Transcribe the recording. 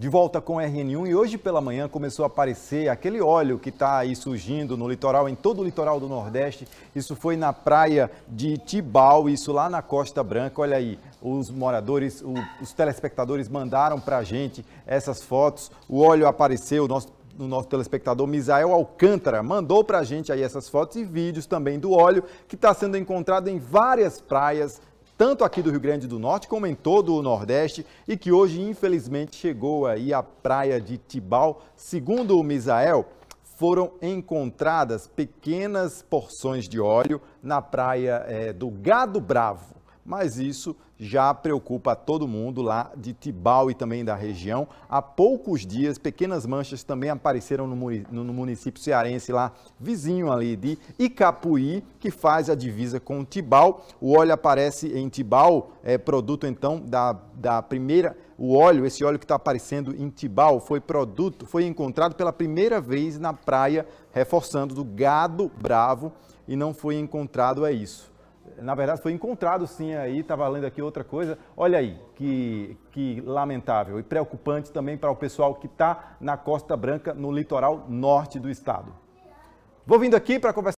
De volta com RN1 e hoje pela manhã começou a aparecer aquele óleo que está aí surgindo no litoral, em todo o litoral do Nordeste. Isso foi na praia de Tibau, isso lá na Costa Branca. Olha aí, os moradores, o, os telespectadores mandaram para a gente essas fotos. O óleo apareceu, o nosso o nosso telespectador Misael Alcântara mandou para a gente aí essas fotos e vídeos também do óleo que está sendo encontrado em várias praias tanto aqui do Rio Grande do Norte como em todo o Nordeste e que hoje, infelizmente, chegou aí à praia de Tibau. Segundo o Misael, foram encontradas pequenas porções de óleo na praia é, do Gado Bravo mas isso já preocupa todo mundo lá de Tibau e também da região. Há poucos dias, pequenas manchas também apareceram no município cearense lá, vizinho ali de Icapuí, que faz a divisa com Tibau. O óleo aparece em Tibau, é produto então da, da primeira o óleo, esse óleo que está aparecendo em Tibau, foi produto, foi encontrado pela primeira vez na praia, reforçando do gado bravo e não foi encontrado é isso na verdade foi encontrado sim aí, estava lendo aqui outra coisa. Olha aí, que, que lamentável e preocupante também para o pessoal que está na Costa Branca, no litoral norte do estado. Vou vindo aqui para conversar.